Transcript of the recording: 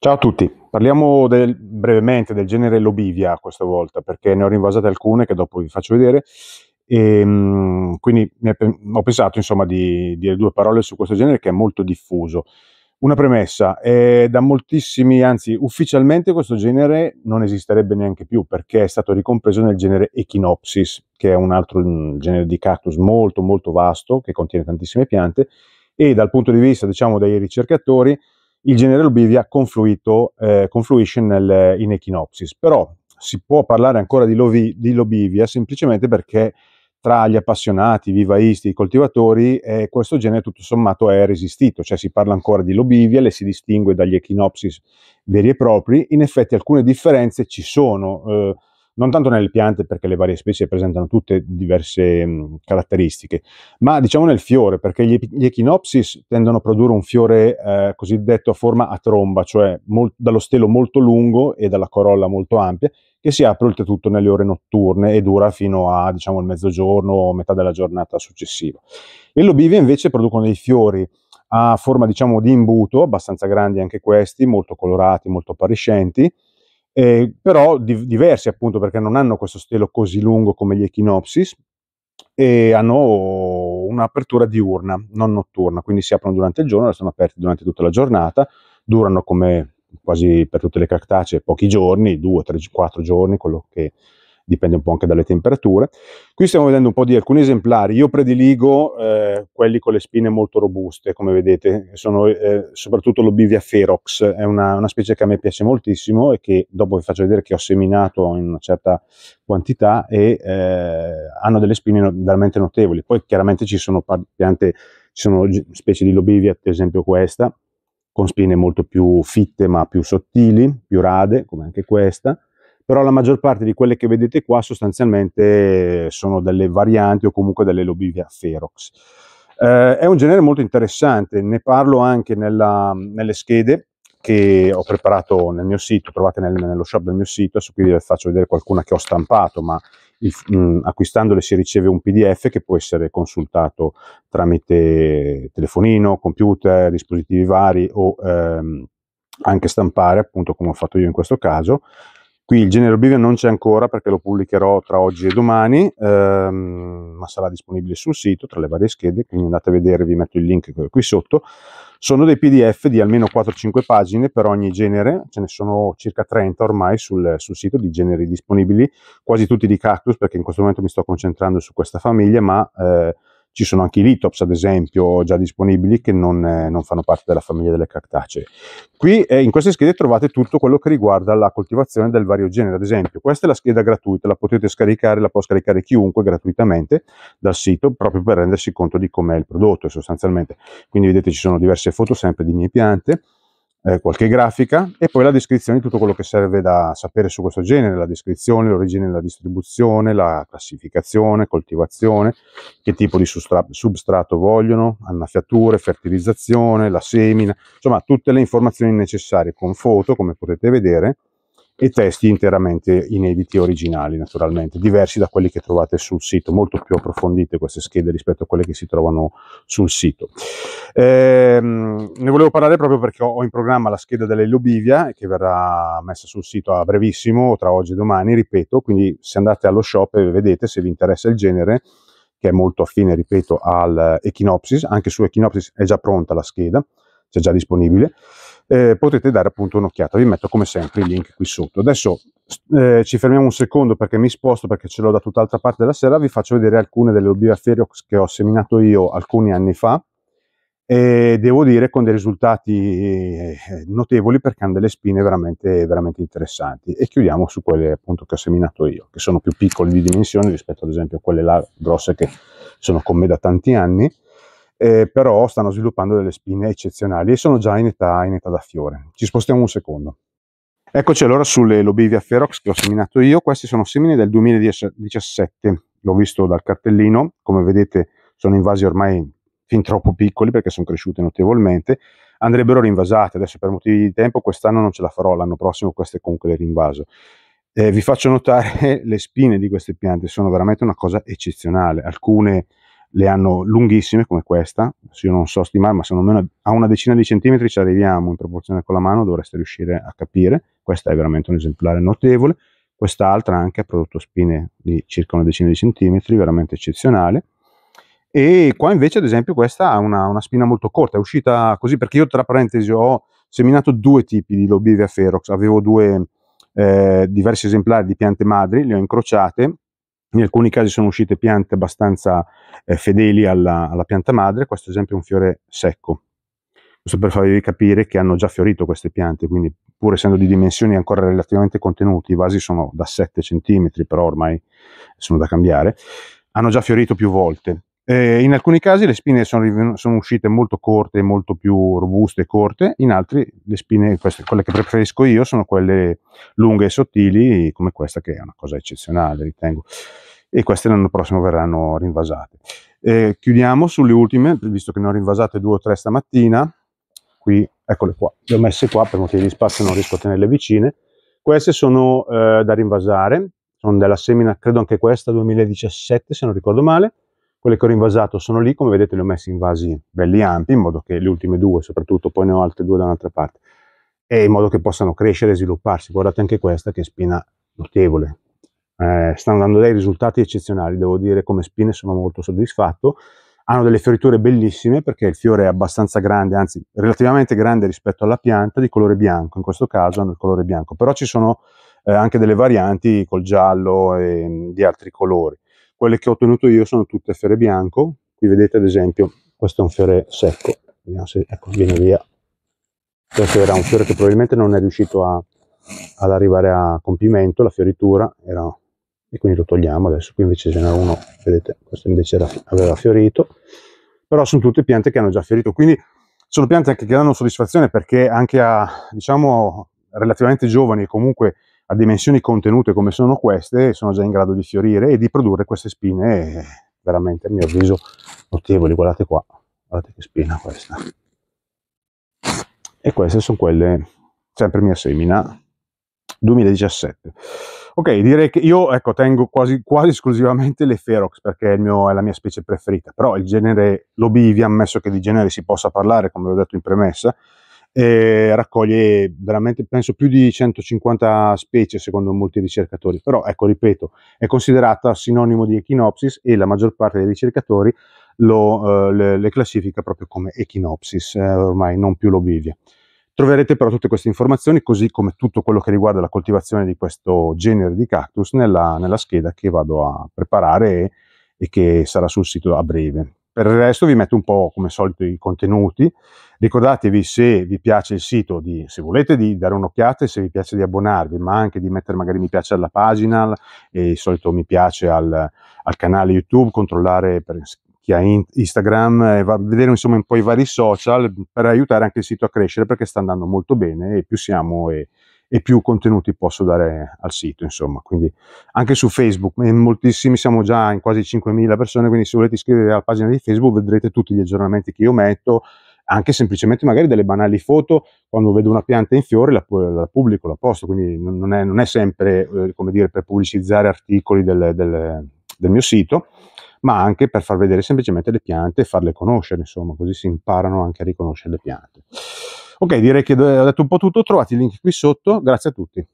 Ciao a tutti, parliamo del, brevemente del genere Lobivia questa volta perché ne ho rinvasate alcune che dopo vi faccio vedere e ehm, quindi ho pensato insomma di dire due parole su questo genere che è molto diffuso. Una premessa, è da moltissimi, anzi ufficialmente questo genere non esisterebbe neanche più perché è stato ricompreso nel genere Echinopsis che è un altro mm, genere di cactus molto molto vasto che contiene tantissime piante e dal punto di vista diciamo dei ricercatori il genere Lubivia eh, confluisce nel, in Echinopsis. Però si può parlare ancora di, lovi, di Lobivia semplicemente perché tra gli appassionati, i vivaisti, i coltivatori, eh, questo genere tutto sommato è resistito, cioè si parla ancora di lobivia, le si distingue dagli echinopsis veri e propri, in effetti alcune differenze ci sono, eh, non tanto nelle piante perché le varie specie presentano tutte diverse mh, caratteristiche, ma diciamo nel fiore perché gli, gli echinopsis tendono a produrre un fiore eh, cosiddetto a forma a tromba, cioè molt, dallo stelo molto lungo e dalla corolla molto ampia, che si apre oltretutto nelle ore notturne e dura fino a diciamo il mezzogiorno o metà della giornata successiva. Le lobivie invece producono dei fiori a forma diciamo di imbuto, abbastanza grandi anche questi, molto colorati, molto appariscenti, eh, però di, diversi appunto perché non hanno questo stelo così lungo come gli Echinopsis e ehm, hanno un'apertura diurna, non notturna, quindi si aprono durante il giorno, sono aperti durante tutta la giornata, durano come quasi per tutte le cactacee pochi giorni, 2, 3, quattro giorni, quello che dipende un po' anche dalle temperature. Qui stiamo vedendo un po' di alcuni esemplari, io prediligo eh, quelli con le spine molto robuste, come vedete, sono eh, soprattutto l'Obivia ferox, è una, una, specie che a me piace moltissimo e che dopo vi faccio vedere che ho seminato in una certa quantità e eh, hanno delle spine veramente notevoli. Poi chiaramente ci sono piante, ci sono specie di Lobivia, ad esempio questa, con spine molto più fitte ma più sottili, più rade, come anche questa però la maggior parte di quelle che vedete qua sostanzialmente eh, sono delle varianti o comunque delle Lobivia ferox. Eh, è un genere molto interessante, ne parlo anche nella, nelle schede che ho preparato nel mio sito, trovate nel, nello shop del mio sito, adesso qui vi faccio vedere qualcuna che ho stampato, ma il, mh, mm, acquistandole si riceve un pdf che può essere consultato tramite telefonino, computer, dispositivi vari o ehm, anche stampare, appunto come ho fatto io in questo caso, Qui il genere Oblivion non c'è ancora perché lo pubblicherò tra oggi e domani, ehm, ma sarà disponibile sul sito tra le varie schede, quindi andate a vedere, vi metto il link qui sotto. Sono dei PDF di almeno 4-5 pagine per ogni genere, ce ne sono circa 30 ormai sul, sul, sito di generi disponibili, quasi tutti di cactus perché in questo momento mi sto concentrando su questa famiglia, ma eh, ci sono anche i litops, ad esempio, già disponibili che non, eh, non fanno parte della famiglia delle cactacee. Qui eh, in queste schede trovate tutto quello che riguarda la coltivazione del vario genere, ad esempio, questa è la scheda gratuita, la potete scaricare, la può scaricare chiunque gratuitamente dal sito proprio per rendersi conto di com'è il prodotto sostanzialmente. Quindi vedete ci sono diverse foto sempre di mie piante eh, qualche grafica e poi la descrizione di tutto quello che serve da sapere su questo genere, la descrizione, l'origine della distribuzione, la classificazione, coltivazione, che tipo di substrato, substrato vogliono, annaffiature, fertilizzazione, la semina, insomma tutte le informazioni necessarie con foto, come potete vedere, e certo. testi interamente inediti e originali naturalmente, diversi da quelli che trovate sul sito, molto più approfondite queste schede rispetto a quelle che si trovano sul sito. Ehm, ne volevo parlare proprio perché ho in programma la scheda dell'Ellobivia che verrà messa sul sito a brevissimo, tra oggi e domani, ripeto, quindi se andate allo shop e vedete se vi interessa il genere, che è molto affine, ripeto, al Echinopsis, anche su Echinopsis è già pronta la scheda, c'è già disponibile eh, potete dare appunto un'occhiata. Vi metto come sempre il link qui sotto. Adesso eh, ci fermiamo un secondo perché mi sposto perché ce l'ho da tutt'altra parte della sera. Vi faccio vedere alcune delle obliva Ferox che ho seminato io alcuni anni fa e devo dire con dei risultati eh, notevoli perché hanno delle spine veramente, veramente interessanti e chiudiamo su quelle appunto che ho seminato io che sono più piccole di dimensioni rispetto ad esempio a quelle là grosse che sono con me da tanti anni eh, però stanno sviluppando delle spine eccezionali e sono già in età, in età da fiore. Ci spostiamo un secondo. Eccoci allora sulle Lobivia Ferox che ho seminato io, Queste sono semine del 2017, l'ho visto dal cartellino, come vedete sono invasi ormai fin troppo piccoli perché sono cresciute notevolmente, andrebbero rinvasate, adesso per motivi di tempo quest'anno non ce la farò, l'anno prossimo queste comunque le rinvaso. Eh, vi faccio notare le spine di queste piante sono veramente una cosa eccezionale, alcune le hanno lunghissime come questa, io non so stimare, ma secondo me a una decina di centimetri ci arriviamo in proporzione con la mano, dovreste riuscire a capire, questa è veramente un esemplare notevole, quest'altra anche ha prodotto spine di circa una decina di centimetri, veramente eccezionale, e qua invece ad esempio questa ha una, una spina molto corta, è uscita così perché io tra parentesi ho seminato due tipi di Lobivia ferox, avevo due eh, diversi esemplari di piante madri, le ho incrociate, in alcuni casi sono uscite piante abbastanza eh, fedeli alla, alla, pianta madre, questo esempio è un fiore secco. Questo per farvi capire che hanno già fiorito queste piante, quindi pur essendo di dimensioni ancora relativamente contenute, i vasi sono da 7 cm, però ormai sono da cambiare, hanno già fiorito più volte. Eh, in alcuni casi le spine sono, sono, uscite molto corte, molto più robuste e corte, in altri le spine, queste, quelle che preferisco io, sono quelle lunghe e sottili, come questa che è una cosa eccezionale, ritengo. E queste l'anno prossimo verranno rinvasate. Eh, chiudiamo sulle ultime, visto che ne ho rinvasate due o tre stamattina, qui, eccole qua, le ho messe qua per motivi di spazio, non riesco a tenerle vicine. Queste sono eh, da rinvasare, sono della semina, credo anche questa 2017 se non ricordo male, quelle che ho rinvasato sono lì, come vedete le ho messe in vasi belli ampi, in modo che le ultime due soprattutto, poi ne ho altre due da un'altra parte, e in modo che possano crescere e svilupparsi. Guardate anche questa che spina notevole. Eh, stanno dando dei risultati eccezionali, devo dire come spine sono molto soddisfatto. Hanno delle fioriture bellissime perché il fiore è abbastanza grande, anzi relativamente grande rispetto alla pianta, di colore bianco, in questo caso hanno il colore bianco, però ci sono eh, anche delle varianti col giallo e mm, di altri colori. Quelle che ho ottenuto io sono tutte ferre bianco, qui vedete ad esempio, questo è un fiore secco, vediamo se ecco, viene via, questo era un fiore che probabilmente non è riuscito a, ad arrivare a compimento, la fioritura, era, e quindi lo togliamo adesso, qui invece ce n'era uno, vedete, questo invece era, aveva fiorito, però sono tutte piante che hanno già fiorito, quindi sono piante anche che danno soddisfazione perché anche a, diciamo, relativamente giovani, comunque a dimensioni contenute come sono queste, sono già in grado di fiorire e di produrre queste spine eh, veramente, a mio avviso, notevoli. Guardate qua, guardate che spina questa. E queste sono quelle, sempre mia semina, 2017. Ok, direi che io ecco, tengo quasi, quasi esclusivamente le Ferox perché mio, è la mia specie preferita, però il genere l'obivia ammesso che di genere si possa parlare, come ho detto in premessa, eh, raccoglie veramente, penso, più di 150 specie secondo molti ricercatori, però ecco, ripeto, è considerata sinonimo di Echinopsis e la maggior parte dei ricercatori lo, eh, le, le, classifica proprio come Echinopsis, eh, ormai non più l'Obivia. Troverete però tutte queste informazioni, così come tutto quello che riguarda la coltivazione di questo genere di cactus, nella, nella scheda che vado a preparare e, e che sarà sul sito a breve. Per il resto vi metto un po' come solito i contenuti. Ricordatevi se vi piace il sito, di, se volete di dare un'occhiata e se vi piace di abbonarvi, ma anche di mettere magari mi piace alla pagina e il solito mi piace al, al canale YouTube, controllare per, chi ha in, Instagram, eh, vedere insomma un po' i vari social per aiutare anche il sito a crescere perché sta andando molto bene e più siamo e, e più contenuti posso dare al sito, insomma. Quindi anche su Facebook, eh, moltissimi siamo già in quasi 5.000 persone, quindi se volete iscrivervi alla pagina di Facebook vedrete tutti gli aggiornamenti che io metto, anche semplicemente magari delle banali foto, quando vedo una pianta in fiore la, la pubblico, la posto, quindi non è, non è sempre, eh, come dire, per pubblicizzare articoli del, del, del mio sito, ma anche per far vedere semplicemente le piante e farle conoscere, insomma, così si imparano anche a riconoscere le piante. Ok, direi che ho detto un po' tutto, trovate i link qui sotto, grazie a tutti.